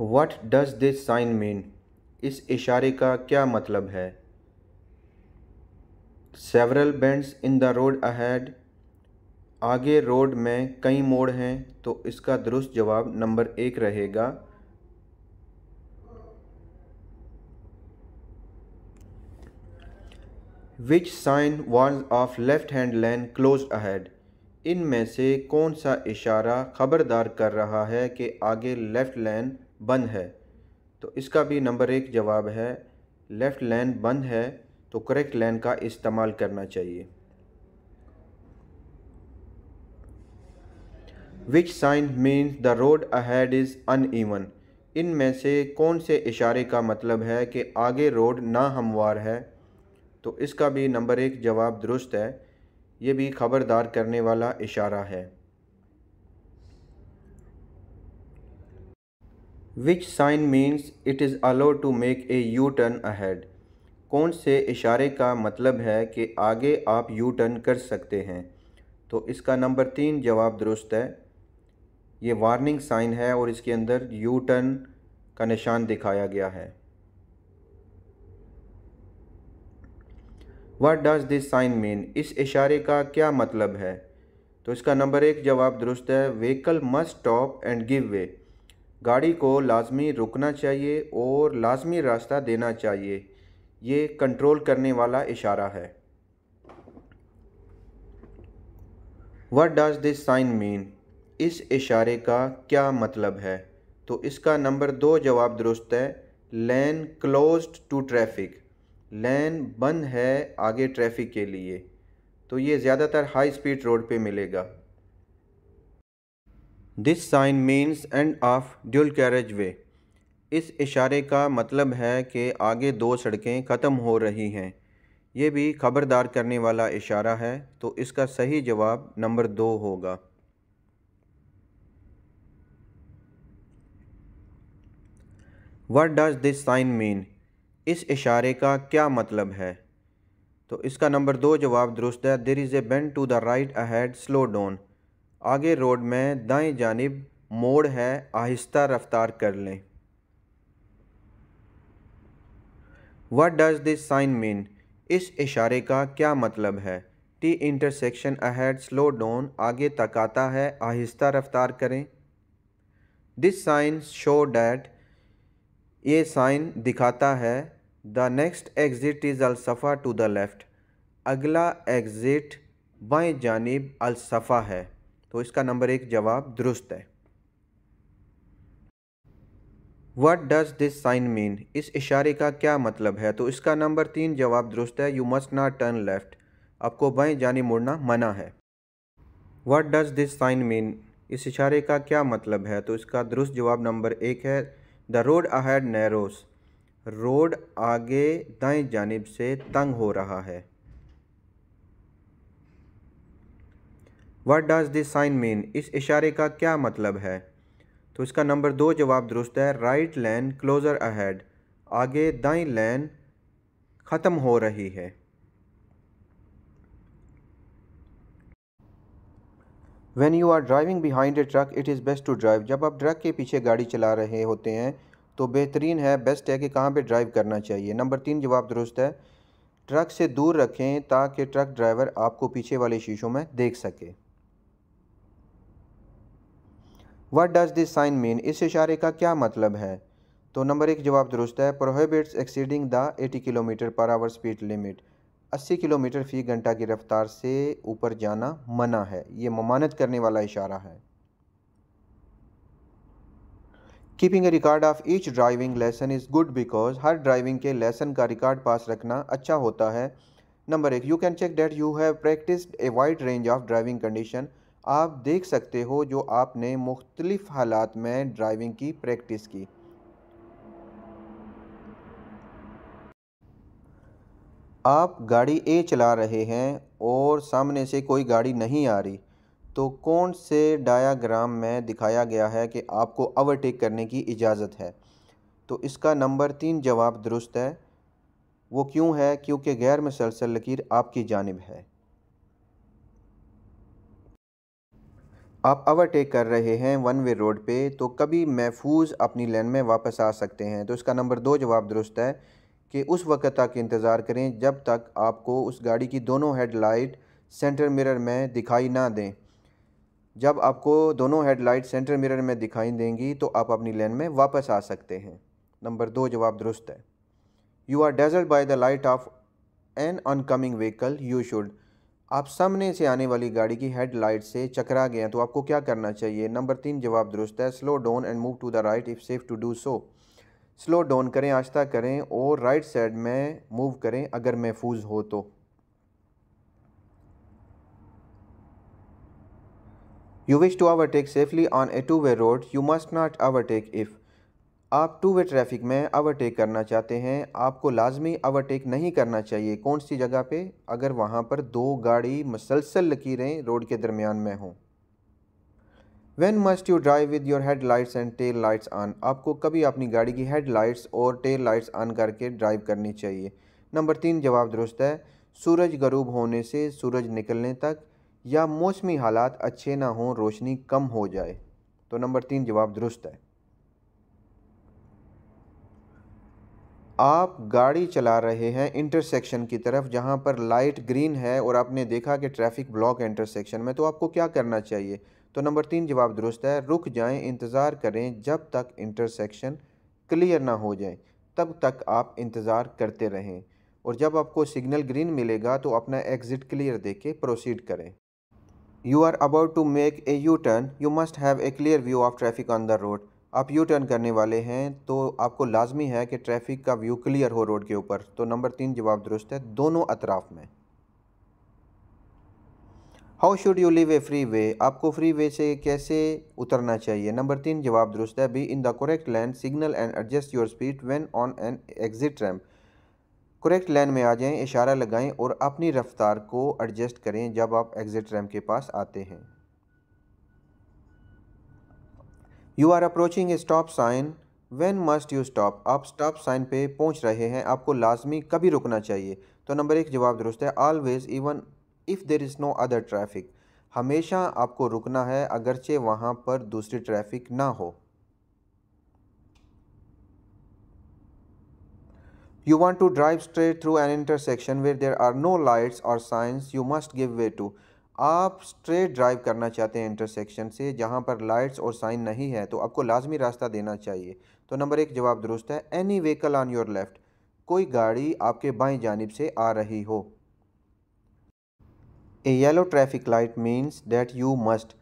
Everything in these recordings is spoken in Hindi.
What does this sign mean इस इशारे का क्या मतलब है several bends in the road ahead आगे रोड में कई मोड़ हैं तो इसका दुरुस्त जवाब नंबर एक रहेगा which sign was of left hand lane close ahead में से कौन सा इशारा खबरदार कर रहा है कि आगे लेफ़्ट लैन बंद है तो इसका भी नंबर एक जवाब है लेफ़्ट लैन बंद है तो करेक्ट लैन का इस्तेमाल करना चाहिए which sign means the road ahead is uneven इन में से कौन से इशारे का मतलब है कि आगे रोड ना हमवार है तो इसका भी नंबर एक जवाब दुरुस्त है ये भी खबरदार करने वाला इशारा है which sign means it is allow to make a U turn ahead कौन से इशारे का मतलब है कि आगे आप यू टर्न कर सकते हैं तो इसका नंबर तीन जवाब दुरुस्त है ये वार्निंग साइन है और इसके अंदर यू टर्न का निशान दिखाया गया है what does this sign mean इस इशारे का क्या मतलब है तो इसका नंबर एक जवाब दुरुस्त है vehicle must stop and give way गाड़ी को लाजमी रुकना चाहिए और लाजमी रास्ता देना चाहिए ये कंट्रोल करने वाला इशारा है what does this sign mean इस इशारे का क्या मतलब है तो इसका नंबर दो जवाब दुरुस्त है lane close to traffic lane बंद है आगे ट्रैफिक के लिए तो ये ज़्यादातर हाई स्पीड रोड पे मिलेगा this sign means end of dual carriageway इस इशारे का मतलब है कि आगे दो सड़कें ख़त्म हो रही हैं ये भी खबरदार करने वाला इशारा है तो इसका सही जवाब नंबर दो होगा what does this sign mean इस इशारे का क्या मतलब है तो इसका नंबर दो जवाब दुरुस्त है there is a bend to the right ahead slow down आगे रोड में दाएं जानब मोड़ है आहिस्ता रफ्तार कर लें what does this sign mean इस इशारे का क्या मतलब है T intersection ahead slow down आगे तक आता है आहिस्ता रफ्तार करें दिस साइन शो डैट ये साइन दिखाता है द नेक्स्ट एग्ज़िट इज़ अलसफ़ा टू द लेफ़्ट अगला एग्ज़िट बाएं जानब अलसफ़ा है तो इसका नंबर एक जवाब दुरुस्त है what does this sign mean इस इशारे का क्या मतलब है तो इसका नंबर तीन जवाब दुरुस्त है you must not turn left आपको बाएं जाने मुड़ना मना है what does this sign mean इस इशारे का क्या मतलब है तो इसका दुरुस्त जवाब नंबर एक है the road ahead narrows road आगे दाएं जानब से तंग हो रहा है what does this sign mean इस इशारे का क्या मतलब है तो इसका नंबर दो जवाब दुरुस्त है राइट लैन क्लोज़र अहेड आगे दाई लैन ख़त्म हो रही है when you are driving behind a truck it is best to drive जब आप ट्रक के पीछे गाड़ी चला रहे होते हैं तो बेहतरीन है बेस्ट है कि कहाँ पे ड्राइव करना चाहिए नंबर तीन जवाब दुरुस्त है ट्रक से दूर रखें ताकि ट्रक ड्राइवर आपको पीछे वाले शीशों में देख सके what does this sign mean इस इशारे का क्या मतलब है तो नंबर एक जवाब दुरुस्त है prohibits exceeding the 80 kilometre per hour speed limit 80 kilometre फी घंटा की रफ्तार से ऊपर जाना मना है ये ममानत करने वाला इशारा है keeping a record of each driving lesson is good because हर ड्राइविंग के लेसन का रिकॉर्ड पास रखना अच्छा होता है नंबर एक you can check that you have practise a wide range of driving condition आप देख सकते हो जो आपने मुख्तलिफ़ हालात में ड्राइविंग की प्रैक्टिस की आप गाड़ी ए चला रहे हैं और सामने से कोई गाड़ी नहीं आ रही तो कौन से डायाग्राम में दिखाया गया है कि आपको ओवरटेक करने की इजाज़त है तो इसका नंबर तीन जवाब दुरुस्त है वो क्यों है क्योंकि गैर मुसलसल लकीर आपकी जानब है आप ओवरटेक कर रहे हैं वन वे रोड पे तो कभी महफूज अपनी लेन में वापस आ सकते हैं तो इसका नंबर दो जवाब दुरुस्त है कि उस वक्त तक इंतज़ार करें जब तक आपको उस गाड़ी की दोनों हेडलाइट सेंटर मिरर में दिखाई ना दें जब आपको दोनों हेडलाइट सेंटर मिरर में दिखाई देंगी तो आप अपनी लेन में वापस आ सकते हैं नंबर दो जवाब दुरुस्त है you are dazzled by the light of an oncoming vehicle you should आप सामने से आने वाली गाड़ी की हेडलाइट से चकरा गए तो आपको क्या करना चाहिए नंबर तीन जवाब दुरुस्त है slow down and move to the right if safe to do so slow down करें आस्था करें और राइट साइड में मूव करें अगर महफूज हो तो you wish to overtake safely on a two way road you must not overtake if आप टू वे ट्रैफिक में ओवरटेक करना चाहते हैं आपको लाजमी ओवरटेक नहीं करना चाहिए कौन सी जगह पे अगर वहाँ पर दो गाड़ी मसलसल लकीरें रोड के दरमियान में हों when must you drive with your head lights and tail lights on आपको कभी अपनी गाड़ी की हेड लाइट्स और टेल लाइट्स ऑन करके ड्राइव करनी चाहिए नंबर तीन जवाब दुरुस्त है सूरज गरूब होने से सूरज निकलने तक या मौसमी हालात अच्छे ना हों रोशनी कम हो जाए तो नंबर तीन जवाब दुरुस्त है आप गाड़ी चला रहे हैं इंटरसेक्शन की तरफ जहाँ पर लाइट ग्रीन है और आपने देखा कि ट्रैफिक ब्लॉक है इंटरसेक्शन में तो आपको क्या करना चाहिए तो नंबर तीन जवाब दुरुस्त है रुक जाएं इंतज़ार करें जब तक इंटरसेक्शन क्लियर ना हो जाए तब तक आप इंतज़ार करते रहें और जब आपको सिग्नल ग्रीन मिलेगा तो अपना एग्ज़िट क्लियर दे के प्रोसीड करें you are about to make a U turn you must have a clear view of traffic on the road आप यू टर्न करने वाले हैं तो आपको लाजमी है कि ट्रैफिक का व्यू क्लियर हो रोड के ऊपर तो नंबर तीन जवाब दुरुस्त है दोनों अतराफ़ में how should you leave a freeway आपको फ्री वे से कैसे उतरना चाहिए नंबर तीन जवाब दुरुस्त है be in the correct lane signal and adjust your speed when on an exit ramp correct line में आ जाएं इशारा लगाएं और अपनी रफ्तार को एडजस्ट करें जब आप एग्ज़िट रैम्प के पास आते हैं you are approaching a stop sign when must you stop आप स्टॉप साइन पे पहुंच रहे हैं आपको लाजमी कभी रुकना चाहिए तो नंबर एक जवाब दुरुस्त है always even if there is no other traffic हमेशा आपको रुकना है अगरचे वहाँ पर दूसरी ट्रैफिक ना हो you want to drive straight through an intersection where there are no lights or signs you must give way to आप स्ट्रेट ड्राइव करना चाहते हैं इंटरसेक्शन से जहाँ पर लाइट्स और साइन नहीं है तो आपको लाजमी रास्ता देना चाहिए तो नंबर एक जवाब दुरुस्त है any vehicle on your left कोई गाड़ी आपके बाएं जानब से आ रही हो a yellow traffic light means that you must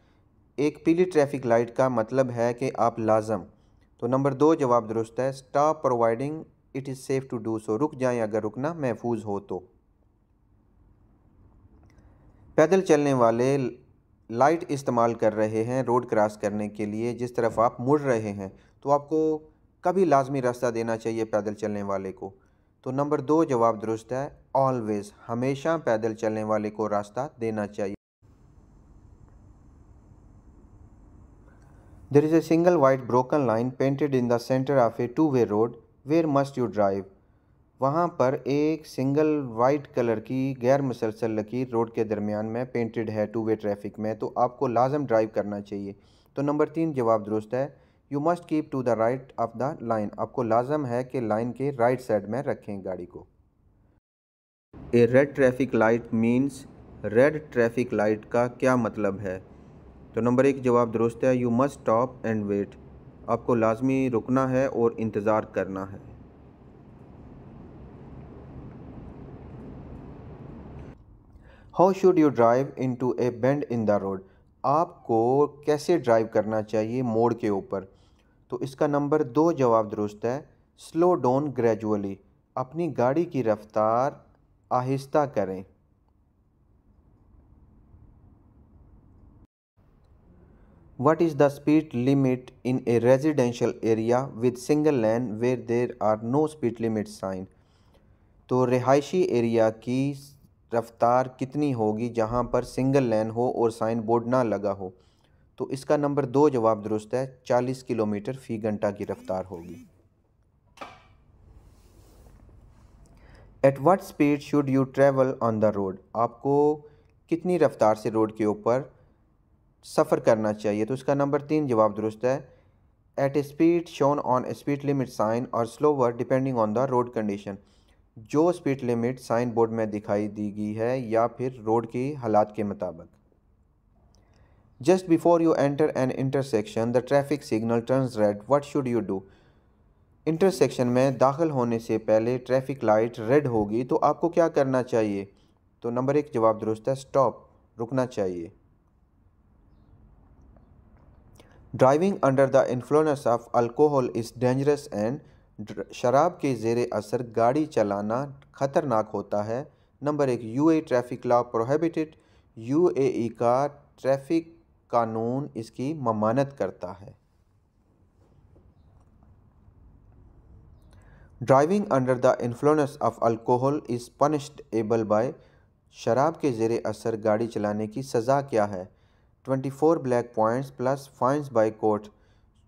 एक पीली ट्रैफिक लाइट का मतलब है कि आप लाजम तो नंबर दो जवाब दुरुस्त है stop providing it is safe to do so रुक जाएं अगर रुकना महफूज हो तो पैदल चलने वाले लाइट इस्तेमाल कर रहे हैं रोड क्रॉस करने के लिए जिस तरफ आप मुड़ रहे हैं तो आपको कभी लाजमी रास्ता देना चाहिए पैदल चलने वाले को तो नंबर दो जवाब दुरुस्त है ऑलवेज़ हमेशा पैदल चलने वाले को रास्ता देना चाहिए there is a single white broken line painted in centre of a two way road where must you drive वहाँ पर एक सिंगल वाइट कलर की गैर मुसलसल लकीर रोड के दरमियान में पेंटेड है टू वे ट्रैफिक में तो आपको लाजम ड्राइव करना चाहिए तो नंबर तीन जवाब दुरुस्त है you must keep to the right of the line आपको लाजम है कि लाइन के राइट साइड में रखें गाड़ी को a red traffic light means red traffic light का क्या मतलब है तो नंबर एक जवाब दुरुस्त है you must stop and wait आपको लाजमी रुकना है और इंतज़ार करना है how should you drive into a bend in the road आपको कैसे ड्राइव करना चाहिए मोड़ के ऊपर तो इसका नंबर दो जवाब दुरुस्त है स्लो डाउन ग्रेजुअली अपनी गाड़ी की रफ्तार आहिस्ता करें what is the speed limit in a residential area with single lane where there are no speed limit sign तो रिहायशी एरिया की रफ़्तार कितनी होगी जहाँ पर सिंगल लेन हो और साइन बोर्ड ना लगा हो तो इसका नंबर दो जवाब दुरुस्त है चालीस किलोमीटर फ़ी घंटा की रफ़्तार होगी at what speed should you travel on the road आपको कितनी रफ़्तार से रोड के ऊपर सफ़र करना चाहिए तो इसका नंबर तीन जवाब दुरुस्त है at speed shown on speed limit sign or slower depending on the road condition जो स्पीड लिमिट साइन बोर्ड में दिखाई दी गई है या फिर रोड की हालात के मुताबिक just before you enter an intersection the traffic signal turns red what should you do intersection में दाखिल होने से पहले ट्रैफिक लाइट रेड होगी तो आपको क्या करना चाहिए तो नंबर एक जवाब दुरुस्त है स्टॉप रुकना चाहिए driving under the influence of alcohol is dangerous and शराब के जेर असर गाड़ी चलाना खतरनाक होता है नंबर एक U A traffic law prohibited U A E का ट्रैफिक कानून इसकी ममानत करता है driving under the influence of alcohol is punishable by शराब के जेर असर गाड़ी चलाने की सज़ा क्या है twenty four black points plus fines by court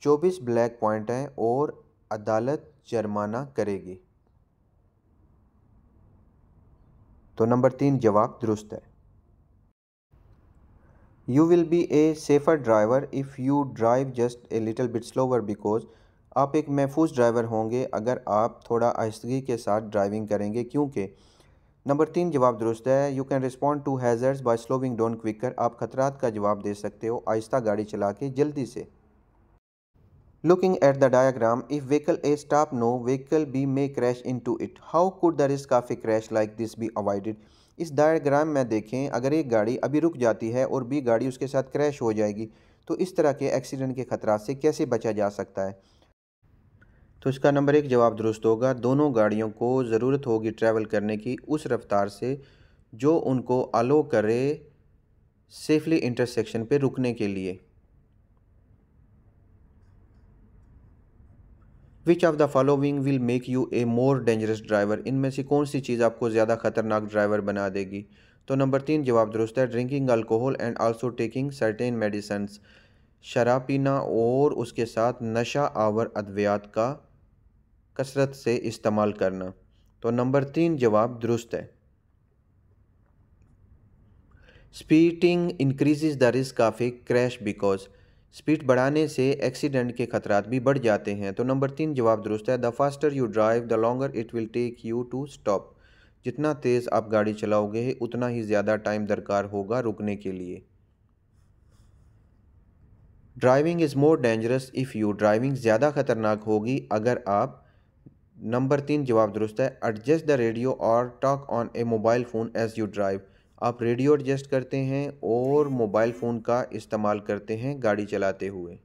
चौबीस ब्लैक पॉइंट हैं और अदालत जुर्माना करेगी तो नंबर तीन जवाब दुरुस्त है you will be a safer driver if you drive just a little bit slower because आप एक महफूज ड्राइवर होंगे अगर आप थोड़ा आहिस्तगी के साथ ड्राइविंग करेंगे क्योंकि नंबर तीन जवाब दुरुस्त है you can respond to hazards by slowing down quicker आप खतरात का जवाब दे सकते हो आहिस्ता गाड़ी चला के जल्दी से Looking at the diagram, if vehicle A stop no, vehicle B may crash into it. How could the risk of a crash like this be avoided? इस डायग्राम में देखें अगर एक गाड़ी अभी रुक जाती है और बी गाड़ी उसके साथ क्रैश हो जाएगी तो इस तरह के एक्सीडेंट के खतरा से कैसे बचा जा सकता है तो इसका नंबर एक जवाब दुरुस्त होगा दोनों गाड़ियों को ज़रूरत होगी ट्रैवल करने की उस रफ्तार से जो उनको अलो करे सेफली इंटरसेक्शन पे रुकने के लिए which of the following will make you a more dangerous driver इनमें से कौन सी चीज़ आपको ज़्यादा खतरनाक ड्राइवर बना देगी तो नंबर तीन जवाब दुरुस्त है drinking alcohol and also taking certain medicines शराब पीना और उसके साथ नशा आवर अद्वियात का कसरत से इस्तेमाल करना तो नंबर तीन जवाब दुरुस्त है speeding increase the risk of a crash because speed बढ़ाने से एक्सीडेंट के खतरात भी बढ़ जाते हैं तो नंबर तीन जवाब दुरुस्त है the faster you drive the longer it will take you to stop जितना तेज़ आप गाड़ी चलाओगे उतना ही ज़्यादा टाइम दरकार होगा रुकने के लिए driving is more dangerous if you driving ज़्यादा खतरनाक होगी अगर आप नंबर तीन जवाब दुरुस्त है adjust the radio or talk on a mobile phone as you drive आप रेडियो एडजस्ट करते हैं और मोबाइल फ़ोन का इस्तेमाल करते हैं गाड़ी चलाते हुए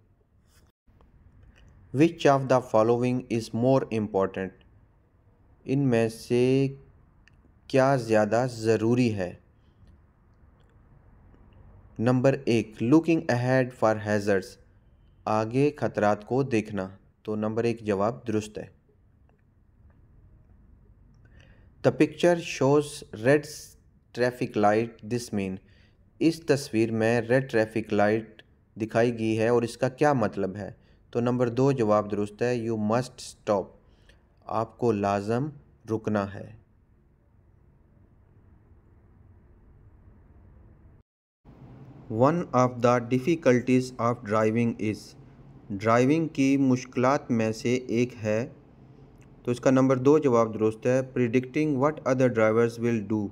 which of the following is more important इनमें से क्या ज़्यादा ज़रूरी है नंबर एक लुकिंग अहेड फॉर हैजर्स आगे खतरात को देखना तो नंबर एक जवाब दुरुस्त है the picture shows red traffic light this mean इस तस्वीर में रेड ट्रैफिक लाइट दिखाई गई है और इसका क्या मतलब है तो नंबर दो जवाब दुरुस्त है यू मस्ट स्टॉप आपको लाजम रुकना है one of the difficulties of driving is driving की मुश्किल में से एक है तो इसका नंबर दो जवाब दुरुस्त है predicting what other drivers will do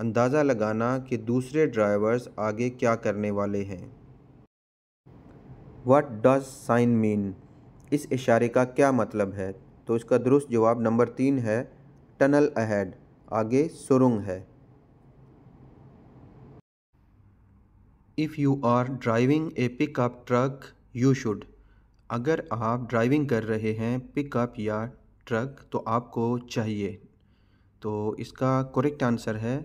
अंदाज़ा लगाना कि दूसरे ड्राइवर्स आगे क्या करने वाले हैं वट डज साइन मीन इस इशारे का क्या मतलब है तो इसका दुरुस्त जवाब नंबर तीन है टनल अहेड आगे सुरुंग है if you are driving a pickup truck you should अगर आप ड्राइविंग कर रहे हैं पिकअप या ट्रक तो आपको चाहिए तो इसका करेक्ट आंसर है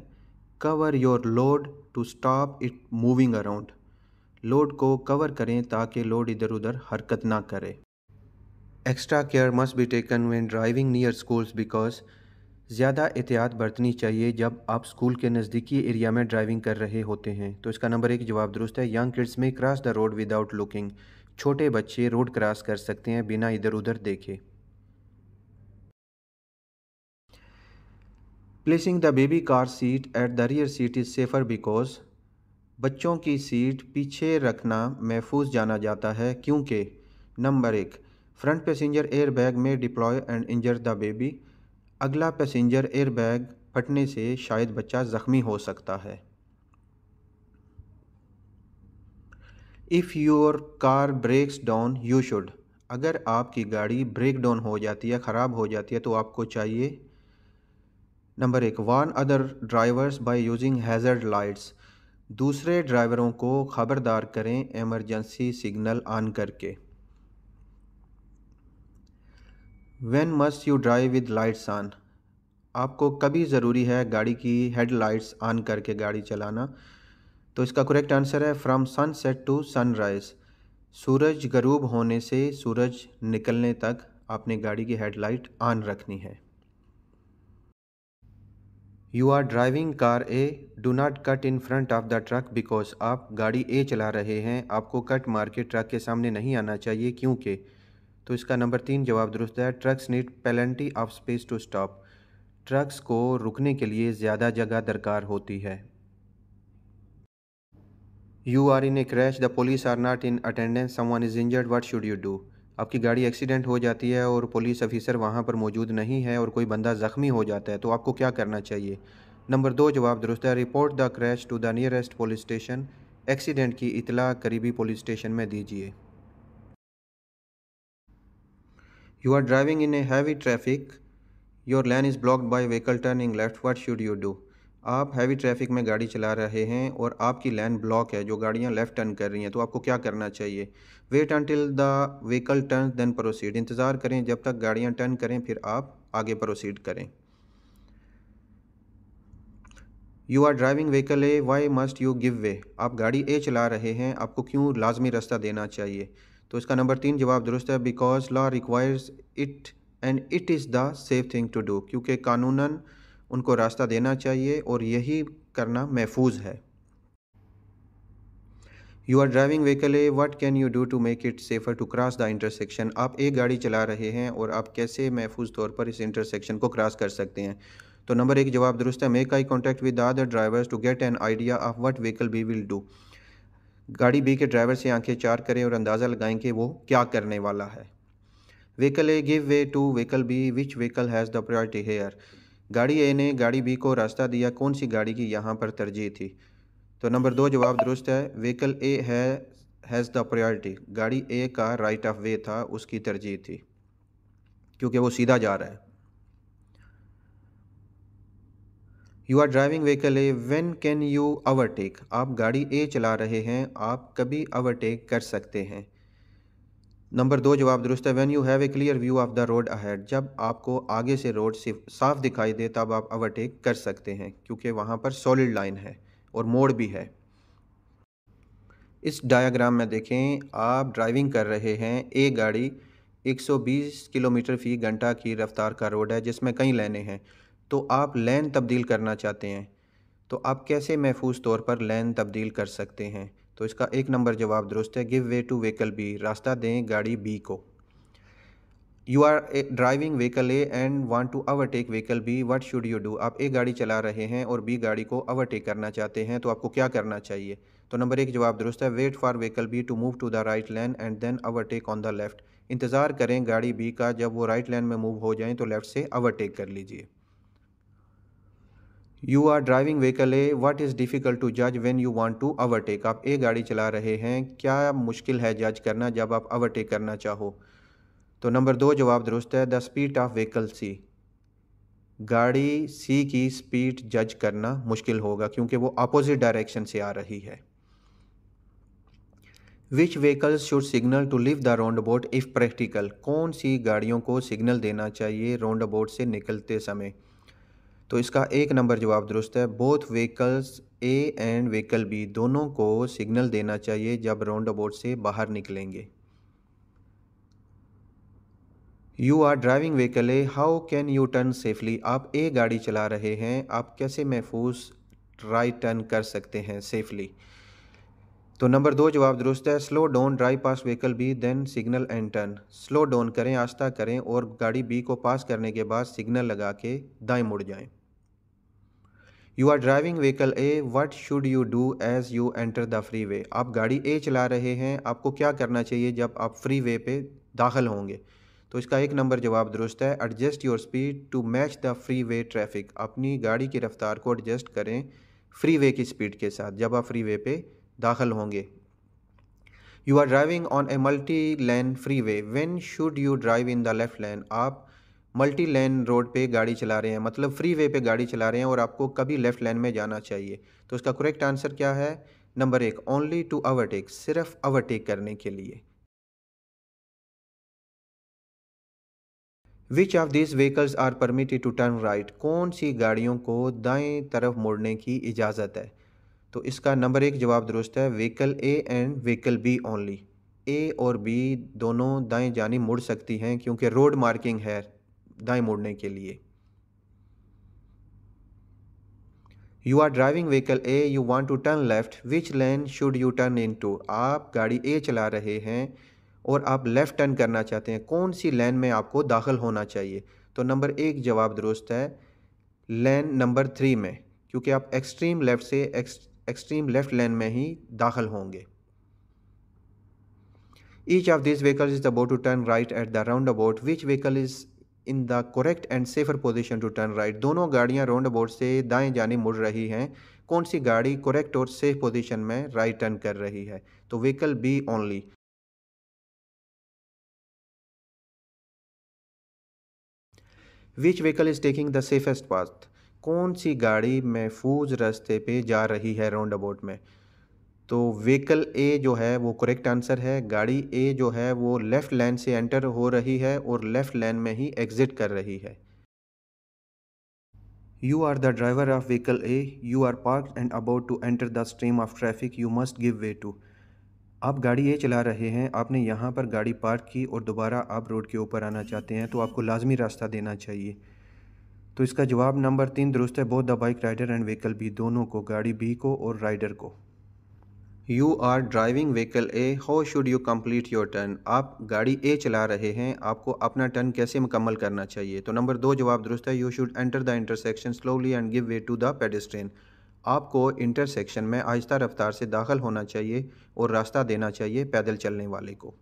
cover your load to stop it moving around load को कवर करें ताकि लोड इधर उधर हरकत ना करे extra care must be taken when driving near schools because ज़्यादा एहतियात बरतनी चाहिए जब आप स्कूल के नज़दीकी एरिया में ड्राइविंग कर रहे होते हैं तो इसका नंबर एक जवाब दुरुस्त है young kids may cross the road without looking छोटे बच्चे रोड क्रॉस कर सकते हैं बिना इधर उधर देखे placing the baby car seat at the rear seat is safer because बच्चों की सीट पीछे रखना महफूज जाना जाता है क्योंकि नंबर एक front passenger air bag may deploy and injure the baby अगला पैसेंजर एयर बैग फटने से शायद बच्चा ज़ख्मी हो सकता है if your car breaks down you should अगर आपकी गाड़ी ब्रेक डाउन हो जाती है ख़राब हो जाती है तो आपको चाहिए नंबर एक warn other drivers by using hazard lights दूसरे ड्राइवरों को खबरदार करें एमरजेंसी सिग्नल ऑन करके when must you drive with lights on आपको कभी ज़रूरी है गाड़ी की हेड लाइट्स ऑन करके गाड़ी चलाना तो इसका करेक्ट आंसर है फ्रॉम सनसेट टू सनराइज़ सूरज गरूब होने से सूरज निकलने तक आपने गाड़ी की हेडलाइट ऑन रखनी है you are driving car A do not cut in front of the truck because आप गाड़ी ए चला रहे हैं आपको कट मार के ट्रक के सामने नहीं आना चाहिए क्योंकि तो इसका नंबर तीन जवाब दुरुस्त है trucks need plenty of space to stop trucks को रुकने के लिए ज़्यादा जगह दरकार होती है you are in a crash the police are not in attendance someone is injured what should you do आपकी गाड़ी एक्सीडेंट हो जाती है और पुलिस ऑफिसर वहाँ पर मौजूद नहीं है और कोई बंदा ज़ख्मी हो जाता है तो आपको क्या करना चाहिए नंबर दो जवाब दुरुस्त है report the crash to the nearest police station accident की इतला करीबी पुलिस स्टेशन में दीजिए you are driving in a heavy traffic your lane is blocked by vehicle turning left what should you do आप हैवी ट्रैफिक में गाड़ी चला रहे हैं और आपकी लैन ब्लॉक है जो गाड़ियाँ लेफ़्ट टर्न कर रही हैं तो आपको क्या करना चाहिए wait until the vehicle turn then proceed इंतज़ार करें जब तक गाड़ियाँ टर्न करें फिर आप आगे प्रोसीड करें you are driving vehicle A why must you give way आप गाड़ी ए चला रहे हैं आपको क्यों लाजमी रास्ता देना चाहिए तो इसका नंबर तीन जवाब दुरुस्त है because law requires it and it is the safe thing to do क्योंकि कानूनन उनको रास्ता देना चाहिए और यही करना महफूज है you are driving vehicle A what can you do to make it safer to cross the intersection आप एक गाड़ी चला रहे हैं और आप कैसे महफूज तौर पर इस इंटरसेक्शन को क्रॉस कर सकते हैं तो नंबर एक जवाब दुरुस्त है make eye contact with other drivers to get an idea of what vehicle B will do गाड़ी बी के ड्राइवर से आंखें चार करें और अंदाज़ा लगाएं कि वो क्या करने वाला है vehicle A give way to vehicle B which vehicle has the priority here गाड़ी ए ने गाड़ी बी को रास्ता दिया कौन सी गाड़ी की यहाँ पर तरजीह थी तो नंबर दो जवाब दुरुस्त है व्हीकल ए है हैज़ द प्रायोरिटी गाड़ी ए का राइट ऑफ वे था उसकी तरजीह थी क्योंकि वो सीधा जा रहा है you are driving vehicle A when can you overtake आप गाड़ी ए चला रहे हैं आप कभी ओवरटेक कर सकते हैं नंबर दो जवाब दुरुस्त है when you have a clear view of the road ahead जब आपको आगे से रोड सिर्फ साफ दिखाई दे तब आप ओवरटेक कर सकते हैं क्योंकि वहाँ पर सॉलिड लाइन है और मोड़ भी है इस डायग्राम में देखें आप ड्राइविंग कर रहे हैं एक गाड़ी 120 किलोमीटर फी घंटा की रफ्तार का रोड है जिसमें कई लेने हैं तो आप लेन तब्दील करना चाहते हैं तो आप कैसे महफूज तौर पर लेन तब्दील कर सकते हैं तो इसका एक नंबर जवाब दुरुस्त है give way to vehicle B रास्ता दें गाड़ी बी को you are driving vehicle A and want to overtake vehicle B what should you do आप ए गाड़ी चला रहे हैं और बी गाड़ी को ओवरटेक करना चाहते हैं तो आपको क्या करना चाहिए तो नंबर एक जवाब दुरुस्त है wait for vehicle B to move to the right lane and then overtake on the left इंतज़ार करें गाड़ी बी का जब वो राइट लैन में मूव हो जाएँ तो लेफ़्ट से ओवरटेक कर लीजिए you are driving vehicle A what is difficult to जज when you want to overtake आप ए गाड़ी चला रहे हैं क्या मुश्किल है जज करना जब आप ओवरटेक करना चाहो तो नंबर दो जवाब दुरुस्त है the speed of vehicle C गाड़ी सी की स्पीड जज करना मुश्किल होगा क्योंकि वो अपोजिट डायरेक्शन से आ रही है which vehicles should signal to leave the roundabout if practical कौन सी गाड़ियों को सिग्नल देना चाहिए राउंड अबाउट से निकलते समय तो इसका एक नंबर जवाब दुरुस्त है both vehicles A and vehicle B दोनों को सिग्नल देना चाहिए जब राउंड अबाउट से बाहर निकलेंगे you are driving vehicle A how can you turn safely आप ए गाड़ी चला रहे हैं आप कैसे महफूज राइट टर्न कर सकते हैं सेफली तो नंबर दो जवाब दुरुस्त है slow down drive past vehicle B then signal and turn slow down करें आस्था करें और गाड़ी बी को पास करने के बाद सिग्नल लगा के दाएं मुड़ जाएं you are driving vehicle A what should you do as you enter the freeway आप गाड़ी ए चला रहे हैं आपको क्या करना चाहिए जब आप फ्री वे पे दाखिल होंगे तो इसका एक नंबर जवाब दुरुस्त है adjust your speed to match the freeway traffic अपनी गाड़ी की रफ्तार को एडजस्ट करें फ्री वे की स्पीड के साथ जब आप फ्री वे पे दाखिल होंगे you are driving on a multi lane freeway when should you drive in the left lane आप मल्टी लेन रोड पे गाड़ी चला रहे हैं मतलब फ्री वे पे गाड़ी चला रहे हैं और आपको कभी लेफ़्ट लेन में जाना चाहिए तो उसका करेक्ट आंसर क्या है नंबर एक ओनली टू ओवरटेक सिर्फ ओवरटेक करने के लिए which of this vehicles are permitted to turn right कौन सी गाड़ियों को दाएं तरफ मोड़ने की इजाज़त है तो इसका नंबर एक जवाब दुरुस्त है vehicle A and vehicle B only A और बी दोनों दाएं जानी मुड़ सकती हैं क्योंकि रोड मार्किंग है दाएं मोड़ने के लिए you are driving vehicle A you want to turn left which lane should you turn in to आप गाड़ी ए चला रहे हैं और आप लेफ़्ट टर्न करना चाहते हैं कौन सी लेन में आपको दाखिल होना चाहिए तो नंबर एक जवाब दुरुस्त है लेन नंबर थ्री में क्योंकि आप एक्सट्रीम लेफ़्ट से एक्सट्रीम लेफ़्ट लेन में ही दाखिल होंगे each of this vehicle is about to turn right at the roundabout which vehicle is in the correct and safer position to turn right दोनों गाड़ियां राउंड अबाउट से दाएं जाने मुड़ रही हैं कौन सी गाड़ी करेक्ट और सेफ पोजीशन में राइट right टर्न कर रही है तो vehicle B only which vehicle is taking the safest path कौन सी गाड़ी महफूज रास्ते पे जा रही है राउंड अबाउट में तो व्हीकल ए जो है वो करेक्ट आंसर है गाड़ी ए जो है वो लेफ़्ट लेन से एंटर हो रही है और लेफ़्ट लेन में ही एग्ज़िट कर रही है you are the driver of vehicle A you are park and about to enter the stream of traffic you must give way to आप गाड़ी ए चला रहे हैं आपने यहाँ पर गाड़ी पार्क की और दोबारा आप रोड के ऊपर आना चाहते हैं तो आपको लाजमी रास्ता देना चाहिए तो इसका जवाब नंबर तीन दुरुस्त है बहुत the bike rider and vehicle B दोनों को गाड़ी बी को और राइडर को you are driving vehicle A how should you complete your turn आप गाड़ी ए चला रहे हैं आपको अपना टर्न कैसे मुकम्मल करना चाहिए तो नंबर दो जवाब दुरुस्त है you should enter the intersection slowly and give way to the pedestrian आपको इंटरसेक्शन में आहिस्ता रफ्तार से दाखिल होना चाहिए और रास्ता देना चाहिए पैदल चलने वाले को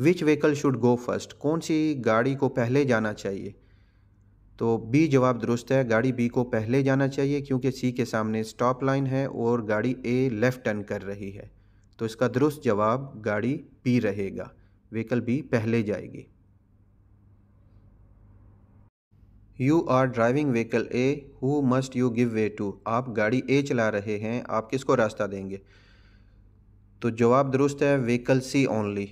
which vehicle should go first कौन सी गाड़ी को पहले जाना चाहिए तो बी जवाब दुरुस्त है गाड़ी बी को पहले जाना चाहिए क्योंकि सी के सामने स्टॉप लाइन है और गाड़ी ए लेफ़्ट टर्न कर रही है तो इसका दुरुस्त जवाब गाड़ी बी रहेगा व्हीकल बी पहले जाएगी you are driving vehicle A who must you give way to आप गाड़ी ए चला रहे हैं आप किसको रास्ता देंगे तो जवाब दुरुस्त है व्हीकल सी ओनली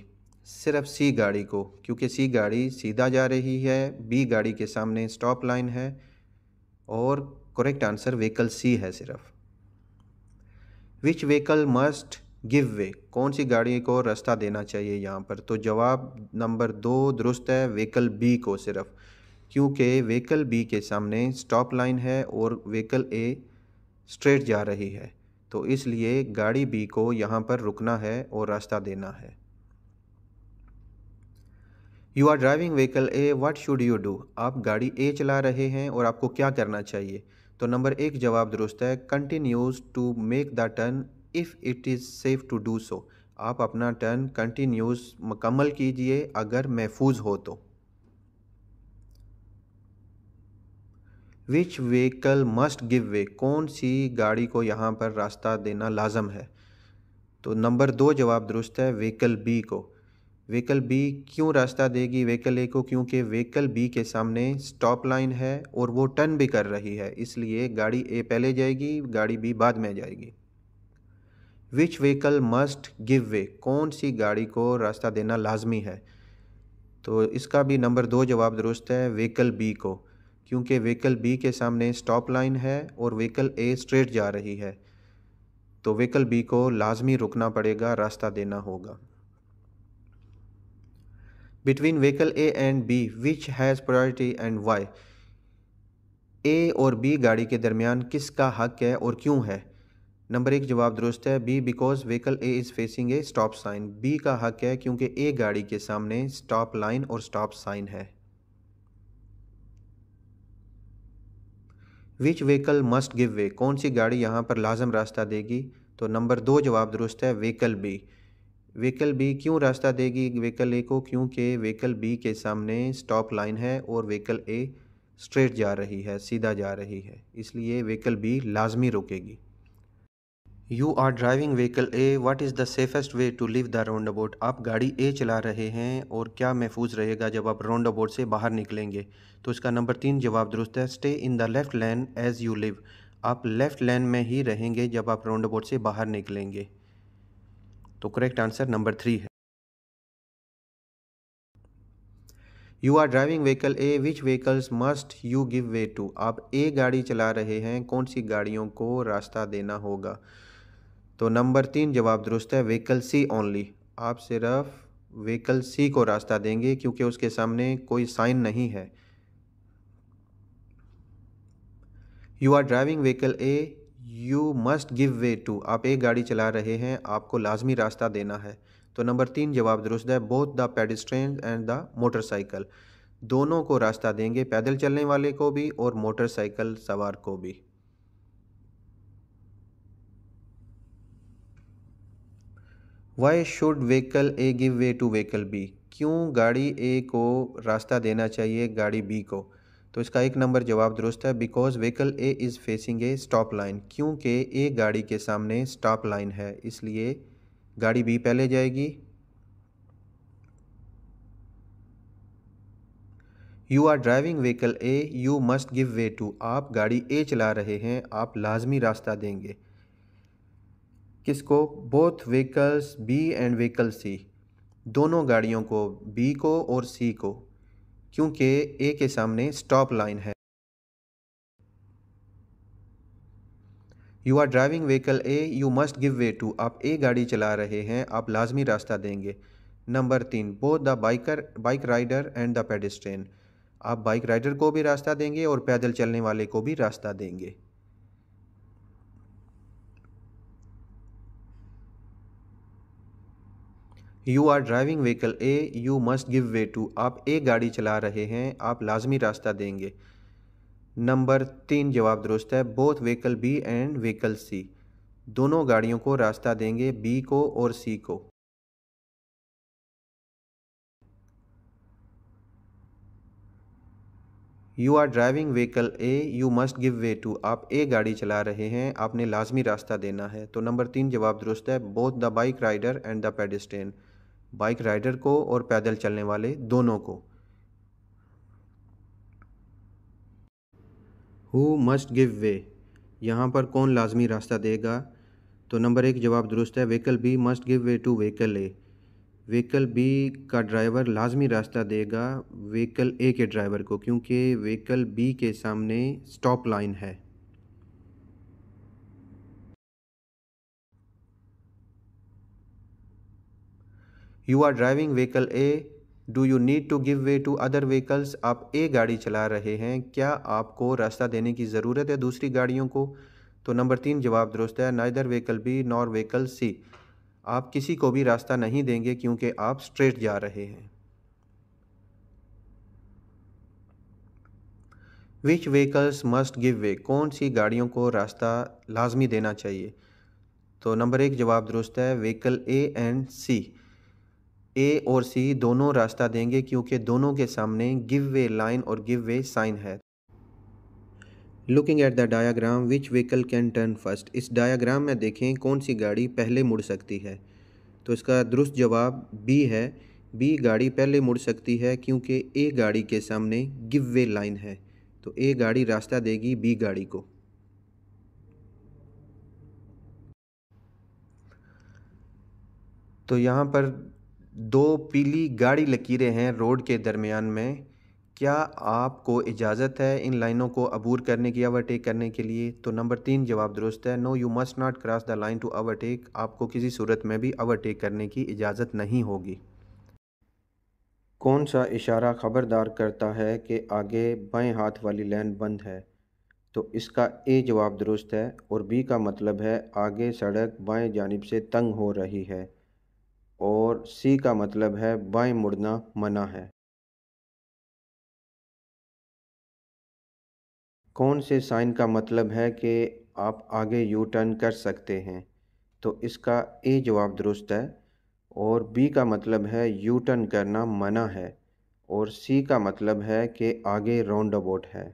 सिर्फ सी गाड़ी को क्योंकि सी गाड़ी सीधा जा रही है बी गाड़ी के सामने स्टॉप लाइन है और करेक्ट आंसर व्हीकल सी है सिर्फ which vehicle must give way कौन सी गाड़ी को रास्ता देना चाहिए यहाँ पर तो जवाब नंबर दो दुरुस्त है व्हीकल बी को सिर्फ क्योंकि व्हीकल बी के सामने स्टॉप लाइन है और व्हीकल ए स्ट्रेट जा रही है तो इसलिए गाड़ी बी को यहाँ पर रुकना है और रास्ता देना है you are driving vehicle A what should you do आप गाड़ी ए चला रहे हैं और आपको क्या करना चाहिए तो नंबर एक जवाब दुरुस्त है continues to make the turn if it is safe to do so आप अपना टर्न कंटिन्यूज मुकम्मल कीजिए अगर महफूज हो तो which vehicle must give way कौन सी गाड़ी को यहाँ पर रास्ता देना लाजम है तो नंबर दो जवाब दुरुस्त है व्हीकल बी को व्हीकल बी क्यों रास्ता देगी व्हीकल ए को क्योंकि व्हीकल बी के सामने स्टॉप लाइन है और वो टर्न भी कर रही है इसलिए गाड़ी ए पहले जाएगी गाड़ी बी बाद में जाएगी which vehicle must give way कौन सी गाड़ी को रास्ता देना लाजमी है तो इसका भी नंबर दो जवाब दुरुस्त है व्हीकल बी को क्योंकि व्हीकल बी के सामने स्टॉप लाइन है और व्हीकल ए स्ट्रेट जा रही है तो व्हीकल बी को लाजमी रुकना पड़ेगा रास्ता देना होगा between vehicle A and B which has priority and why ए और बी गाड़ी के दरमियान किस का हक है और क्यों है नंबर एक जवाब दुरुस्त है B because vehicle A is facing a stop sign B का हक है क्योंकि ए गाड़ी के सामने स्टॉप लाइन और स्टॉप साइन है which vehicle must give way कौन सी गाड़ी यहाँ पर लाजम रास्ता देगी तो नंबर दो जवाब दुरुस्त है व्हीकल बी व्हीकल बी क्यों रास्ता देगी व्हीकल ए को क्योंकि व्हीकल बी के सामने स्टॉप लाइन है और व्हीकल ए स्ट्रेट जा रही है सीधा जा रही है इसलिए व्हीकल बी लाजमी रोकेगी you are driving vehicle A what is the safest way to leave the roundabout आप गाड़ी ए चला रहे हैं और क्या महफूज रहेगा जब आप राउंड अबाउट से बाहर निकलेंगे तो इसका नंबर तीन जवाब दुरुस्त है stay in the left lane as you leave आप लेफ़्ट लैन में ही रहेंगे जब आप राउंड अबाउट से बाहर निकलेंगे तो करेक्ट आंसर नंबर थ्री है you are driving vehicle A which vehicles must you give way to आप ए गाड़ी चला रहे हैं कौन सी गाड़ियों को रास्ता देना होगा तो नंबर तीन जवाब दुरुस्त है व्हीकल सी ओनली आप सिर्फ व्हीकल सी को रास्ता देंगे क्योंकि उसके सामने कोई साइन नहीं है you are driving vehicle A you must give way to आप एक गाड़ी चला रहे हैं आपको लाजमी रास्ता देना है तो नंबर तीन जवाब दुरुस्त है both the pedestrian and the motorcycle दोनों को रास्ता देंगे पैदल चलने वाले को भी और मोटरसाइकिल सवार को भी why should vehicle A give way to vehicle B क्यों गाड़ी ए को रास्ता देना चाहिए गाड़ी बी को तो इसका एक नंबर जवाब दुरुस्त है because vehicle A is facing a stop line क्योंकि ए गाड़ी के सामने स्टॉप लाइन है इसलिए गाड़ी बी पहले जाएगी you are driving vehicle A you must give way to आप गाड़ी ए चला रहे हैं आप लाजमी रास्ता देंगे किसको both vehicles B and vehicle C दोनों गाड़ियों को बी को और सी को क्योंकि ए के सामने स्टॉप लाइन है you are driving vehicle A you must give way to आप ए गाड़ी चला रहे हैं आप लाजमी रास्ता देंगे नंबर तीन both the biker bike rider and the pedestrian आप बाइक राइडर को भी रास्ता देंगे और पैदल चलने वाले को भी रास्ता देंगे you are driving vehicle A you must give way to आप ए गाड़ी चला रहे हैं आप लाजमी रास्ता देंगे नंबर तीन जवाब दुरुस्त है both vehicle B and vehicle C दोनों गाड़ियों को रास्ता देंगे बी को और सी को you are driving vehicle A you must give way to आप ए गाड़ी चला रहे हैं आपने लाजमी रास्ता देना है तो नंबर तीन जवाब दुरुस्त है both the bike rider and the pedestrian bike rider को और पैदल चलने वाले दोनों को हु मस्ट गिव वे यहाँ पर कौन लाजमी रास्ता देगा तो नंबर एक जवाब दुरुस्त है vehicle B must give way to vehicle A vehicle B का ड्राइवर लाजमी रास्ता देगा व्हीकल ए के ड्राइवर को क्योंकि व्हीकल बी के सामने स्टॉप लाइन है you are driving vehicle A do you need to give way to other vehicles आप ए गाड़ी चला रहे हैं क्या आपको रास्ता देने की ज़रूरत है दूसरी गाड़ियों को तो नंबर तीन जवाब दुरुस्त है neither vehicle B nor vehicle C आप किसी को भी रास्ता नहीं देंगे क्योंकि आप स्ट्रेट जा रहे हैं which vehicles must give way कौन सी गाड़ियों को रास्ता लाजमी देना चाहिए तो नंबर एक जवाब दुरुस्त है व्हीकल ए एंड सी ए और सी दोनों रास्ता देंगे क्योंकि दोनों के सामने गिव वे लाइन और गिव वे साइन है looking at the diagram which vehicle can turn first इस डायाग्राम में देखें कौन सी गाड़ी पहले मुड़ सकती है तो इसका दुरुस्त जवाब बी है बी गाड़ी पहले मुड़ सकती है क्योंकि ए गाड़ी के सामने गिव वे लाइन है तो ए गाड़ी रास्ता देगी बी गाड़ी को तो यहाँ पर दो पीली गाड़ी लकीरें हैं रोड के दरमियान में क्या आपको इजाज़त है इन लाइनों को अबूर करने की ओवरटेक करने के लिए तो नंबर तीन जवाब दुरुस्त है no you must not cross the line to overtake आपको किसी सूरत में भी ओवरटेक करने की इजाज़त नहीं होगी कौन सा इशारा खबरदार करता है कि आगे बाएं हाथ वाली लाइन बंद है तो इसका ए जवाब दुरुस्त है और बी का मतलब है आगे सड़क बाएं जानब से तंग हो रही है और सी का मतलब है बाएँ मुड़ना मना है कौन से साइन का मतलब है कि आप आगे यू टर्न कर सकते हैं तो इसका ए जवाब दुरुस्त है और बी का मतलब है यू टर्न करना मना है और सी का मतलब है कि आगे राउंड अबाउट है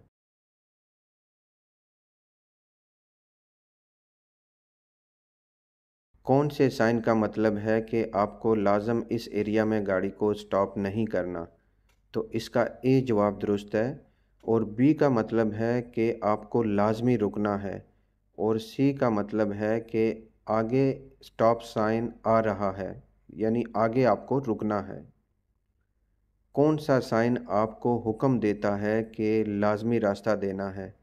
कौन से साइन का मतलब है कि आपको लाजम इस एरिया में गाड़ी को स्टॉप नहीं करना तो इसका ए जवाब दुरुस्त है और बी का मतलब है कि आपको लाजमी रुकना है और सी का मतलब है कि आगे स्टॉप साइन आ रहा है यानी आगे आपको रुकना है कौन सा साइन आपको हुक्म देता है कि लाजमी रास्ता देना है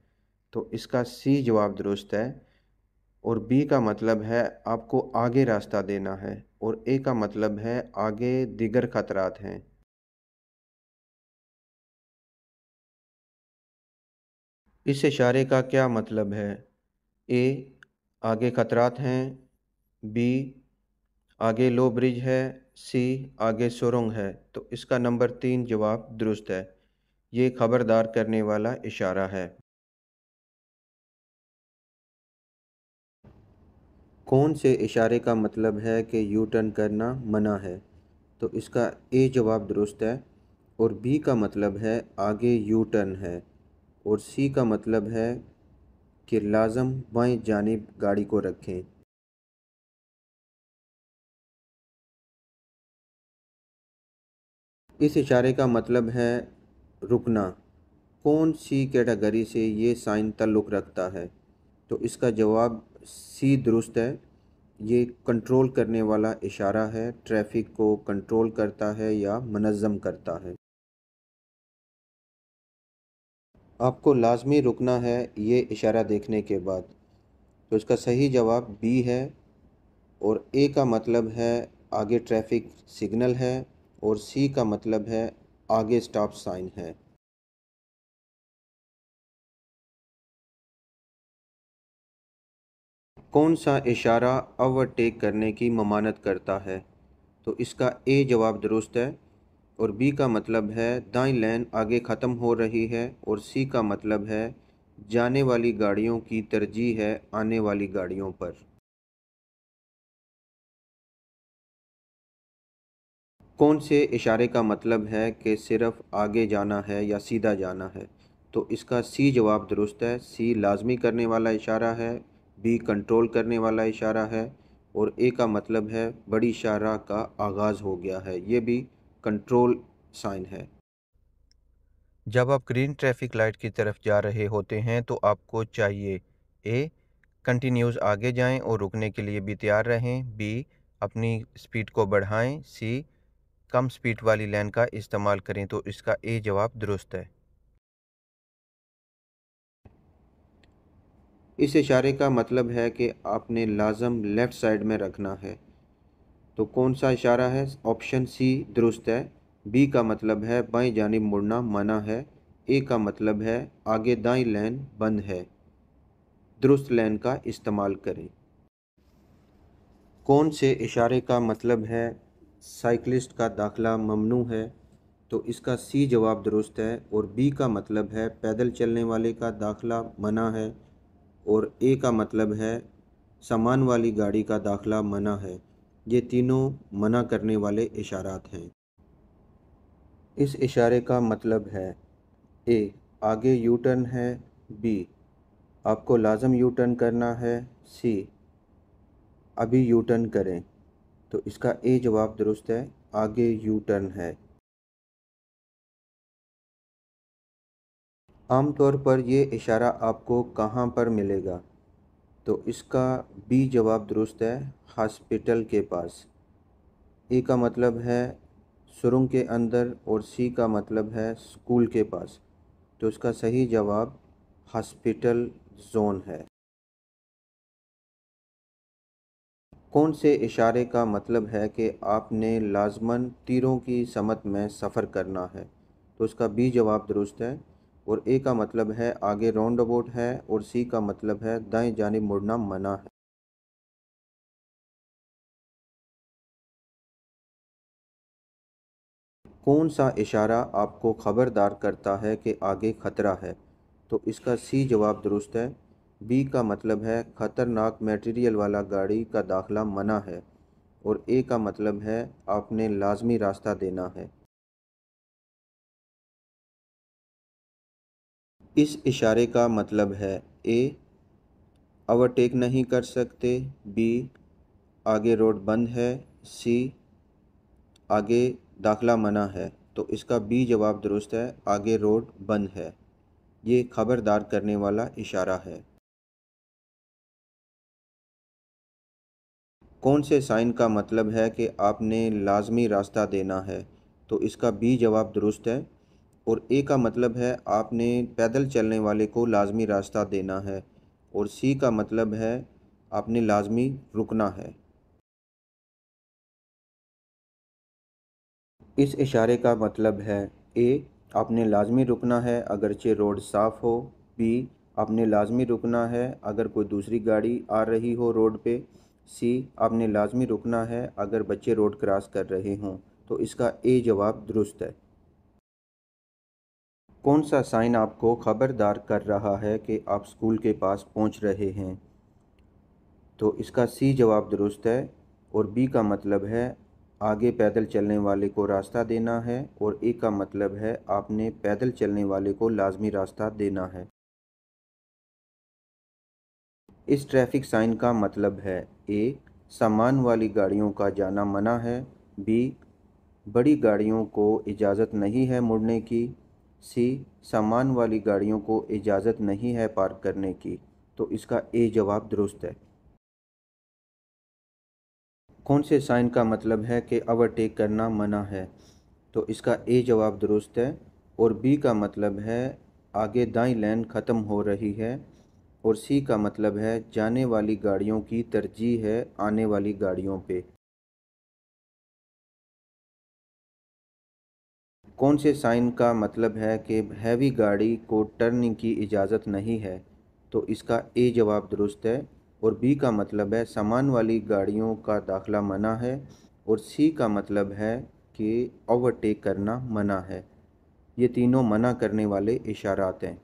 तो इसका सी जवाब दुरुस्त है और बी का मतलब है आपको आगे रास्ता देना है और ए का मतलब है आगे दिगर खतरात हैं इस इशारे का क्या मतलब है ए आगे खतरात हैं बी आगे लो ब्रिज है सी आगे सुरंग है तो इसका नंबर तीन जवाब दुरुस्त है ये खबरदार करने वाला इशारा है कौन से इशारे का मतलब है कि यू टर्न करना मना है तो इसका ए जवाब दुरुस्त है और बी का मतलब है आगे यू टर्न है और सी का मतलब है कि लाजम बाएं जानब गाड़ी को रखें इस इशारे का मतलब है रुकना कौन सी कैटेगरी से ये साइन तल्लुक़ रखता है तो इसका जवाब सी दुरुस्त है ये कंट्रोल करने वाला इशारा है ट्रैफिक को कंट्रोल करता है या मनज़म करता है आपको लाजमी रुकना है ये इशारा देखने के बाद तो इसका सही जवाब बी है और ए का मतलब है आगे ट्रैफिक सिग्नल है और सी का मतलब है आगे स्टॉप साइन है कौन सा इशारा ओवरटेक करने की ममानत करता है तो इसका ए जवाब दुरुस्त है और बी का मतलब है दाई लेन आगे ख़त्म हो रही है और सी का मतलब है जाने वाली गाड़ियों की तरजीह है आने वाली गाड़ियों पर कौन से इशारे का मतलब है कि सिर्फ आगे जाना है या सीधा जाना है तो इसका सी जवाब दुरुस्त है सी लाजमी करने वाला इशारा है बी कंट्रोल करने वाला इशारा है और ए का मतलब है बड़ी इशारा का आगाज़ हो गया है ये भी कंट्रोल साइन है जब आप ग्रीन ट्रैफिक लाइट की तरफ जा रहे होते हैं तो आपको चाहिए ए कंटिन्यूज़ आगे जाएं और रुकने के लिए भी तैयार रहें बी अपनी स्पीड को बढ़ाएं सी कम स्पीड वाली लाइन का इस्तेमाल करें तो इसका ए जवाब दुरुस्त है इस इशारे का मतलब है कि आपने लाजम लेफ़्ट साइड में रखना है तो कौन सा इशारा है ऑप्शन सी दुरुस्त है बी का मतलब है बाई जानब मुड़ना मना है ए का मतलब है आगे दाई लाइन बंद है दुरुस्त लाइन का इस्तेमाल करें कौन से इशारे का मतलब है साइकिलिस्ट का दाखला ममनू है तो इसका सी जवाब दुरुस्त है और बी का मतलब है पैदल चलने वाले का दाखला मना है और ए का मतलब है सामान वाली गाड़ी का दाखला मना है ये तीनों मना करने वाले इशारात हैं इस इशारे का मतलब है ए आगे यू टर्न है बी आपको लाजम यू टर्न करना है सी अभी यू टर्न करें तो इसका ए जवाब दुरुस्त है आगे यू टर्न है तौर पर ये इशारा आपको कहाँ पर मिलेगा तो इसका बी जवाब दुरुस्त है हॉस्पिटल के पास ए का मतलब है सुरंग के अंदर और सी का मतलब है स्कूल के पास तो इसका सही जवाब हॉस्पिटल जोन है कौन से इशारे का मतलब है कि आपने लाजमन तीरों की समत में सफ़र करना है तो उसका बी जवाब दुरुस्त है और ए का मतलब है आगे राउंड अबाउट है और सी का मतलब है दाएं जानब मुड़ना मना है कौन सा इशारा आपको खबरदार करता है कि आगे खतरा है तो इसका सी जवाब दुरुस्त है बी का मतलब है ख़तरनाक मटेरियल वाला गाड़ी का दाखला मना है और ए का मतलब है आपने लाजमी रास्ता देना है इस इशारे का मतलब है ए ओवरटेक नहीं कर सकते बी आगे रोड बंद है सी आगे दाखला मना है तो इसका बी जवाब दुरुस्त है आगे रोड बंद है ये खबरदार करने वाला इशारा है कौन से साइन का मतलब है कि आपने लाजमी रास्ता देना है तो इसका बी जवाब दुरुस्त है और ए का मतलब है आपने पैदल चलने वाले को लाजमी रास्ता देना है और सी का मतलब है आपने लाजमी रुकना है इस इशारे का मतलब है ए आपने लाजमी रुकना है अगरचे रोड साफ़ हो बी आपने लाजमी रुकना है अगर कोई दूसरी गाड़ी आ रही हो रोड पे सी आपने लाजमी रुकना है अगर बच्चे रोड क्रॉस कर रहे हों तो इसका ए जवाब दुरुस्त है कौन सा साइन आपको ख़बरदार कर रहा है कि आप स्कूल के पास पहुंच रहे हैं तो इसका सी जवाब दुरुस्त है और बी का मतलब है आगे पैदल चलने वाले को रास्ता देना है और ए का मतलब है आपने पैदल चलने वाले को लाजमी रास्ता देना है इस ट्रैफिक साइन का मतलब है ए सामान वाली गाड़ियों का जाना मना है बी बड़ी गाड़ियों को इजाज़त नहीं है मुड़ने की सी सामान वाली गाड़ियों को इजाज़त नहीं है पार्क करने की तो इसका ए जवाब दुरुस्त है कौन से साइन का मतलब है कि ओवरटेक करना मना है तो इसका ए जवाब दुरुस्त है और बी का मतलब है आगे दाई लेन ख़त्म हो रही है और सी का मतलब है जाने वाली गाड़ियों की तरजीह है आने वाली गाड़ियों पे कौन से साइन का मतलब है कि हैवी गाड़ी को टर्निंग की इजाज़त नहीं है तो इसका ए जवाब दुरुस्त है और बी का मतलब है सामान वाली गाड़ियों का दाखला मना है और सी का मतलब है कि ओवरटेक करना मना है ये तीनों मना करने वाले इशारात हैं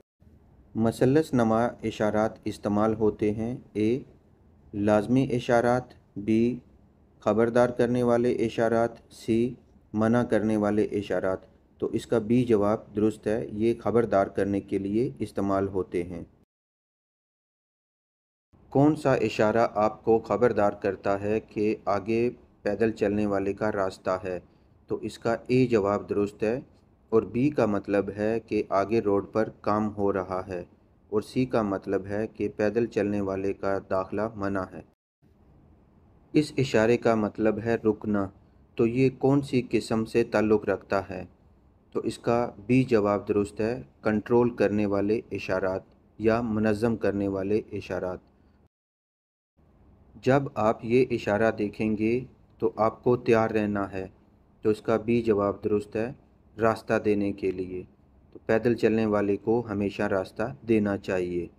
मसलस नमा इशारात इस्तेमाल होते हैं ए लाजमी इशारात बी खबरदार करने वाले इशारात सी मना करने वाले इशारात तो इसका बी जवाब दुरुस्त है ये खबरदार करने के लिए इस्तेमाल होते हैं कौन सा इशारा आपको खबरदार करता है कि आगे पैदल चलने वाले का रास्ता है तो इसका ए जवाब दुरुस्त है और बी का मतलब है कि आगे रोड पर काम हो रहा है और सी का मतलब है कि पैदल चलने वाले का दाखला मना है इस इशारे का मतलब है रुकना तो ये कौन सी किस्म से ताल्लुक़ रखता है तो इसका बी जवाब दुरुस्त है कंट्रोल करने वाले इशारात या मनज़म करने वाले इशारात जब आप ये इशारा देखेंगे तो आपको तैयार रहना है तो इसका बी जवाब दुरुस्त है रास्ता देने के लिए तो पैदल चलने वाले को हमेशा रास्ता देना चाहिए